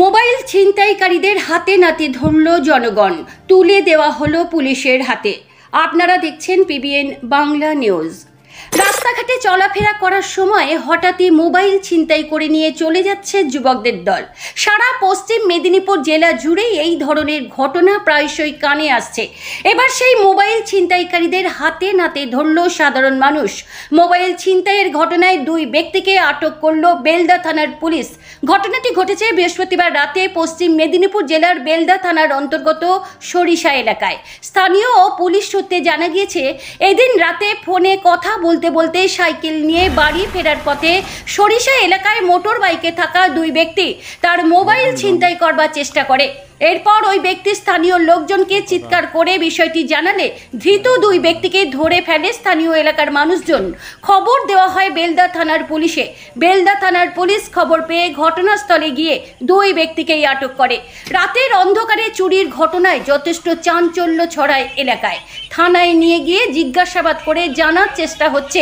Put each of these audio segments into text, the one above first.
Mobile ছিনতাইকারীদের হাতে নাতে ধরল জনগণ তুলে দেওয়া হলো পুলিশের হাতে আপনারা দেখছেন পিবিএন বাংলা নিউজ রাস্তাঘাটে চলাফেরা করার সময় হঠাৎই মোবাইল ছিনতাই করে নিয়ে চলে যাচ্ছে যুবকদের দল সারা পশ্চিম মেদিনীপুর জেলা জুড়ে এই ধরনের ঘটনা প্রায়শই কানে আসছে এবার সেই মোবাইল ছিনতাইকারীদের হাতে নাতে ধরল সাধারণ মানুষ মোবাইল ছিনতাইয়ের ঘটনায় দুই ব্যক্তিকে আটক করল বেলদা থানার পুলিশ ঘটনাটি ঘটেছে বৃহস্পতিবার রাতে পশ্চিম মেদিনীপুর জেলার বেলদা থানার অন্তর্গত সরিষা এলাকায় স্থানীয় পুলিশ সূত্রে জানা গিয়েছে এদিন রাতে ফোনে কথা বলতে বলতে সাইকেল নিয়ে বাড়ি ফেরার পথে সরিষা এলাকায় মোটর বাইকে থাকা দুই ব্যক্তি তার মোবাইল ছিনতাই করবার চেষ্টা করে এরপর ওই ব্যক্তি স্থানীয় লোকজনকে চিৎকার আচ্ছা। করে বিষয়টি জানালে ধৃত দুই ব্যক্তিকে ধরে ফেলে স্থানীয় এলাকার মানুষজন খবর দেওয়া হয় বেলদা থানার পুলিশে বেলদা থানার পুলিশ খবর পেয়ে ঘটনাস্থলে গিয়ে দুই ব্যক্তিকেই আটক করে রাতের অন্ধকারে চুরির ঘটনায় যথেষ্ট চাঞ্চল্য ছড়ায় এলাকায় থানায় নিয়ে গিয়ে জিজ্ঞাসাবাদ করে জানার চেষ্টা হচ্ছে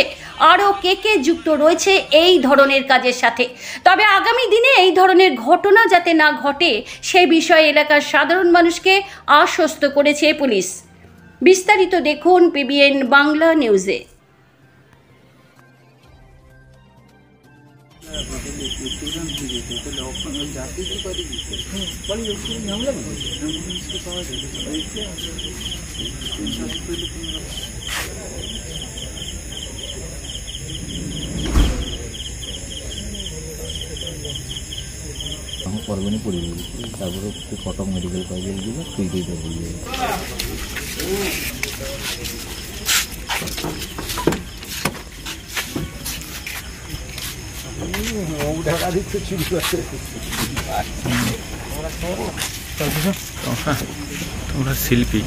আরও কে কে যুক্ত রয়েছে এই ধরনের কাজের সাথে তবে আগামী দিনে এই ধরনের ঘটনা যাতে না ঘটে সে বিষয়ে এলাকার সাধারণ মানুষকে আশ্বস্ত করেছে পুলিশ বিস্তারিত দেখুন পিবিএন বাংলা নিউজে তখন পরবেনি পড়ে তারপরে কটক মেডিকেল কলেজে গিয়ে ফ্রি দিয়ে দেবো তোমরা শিল্পী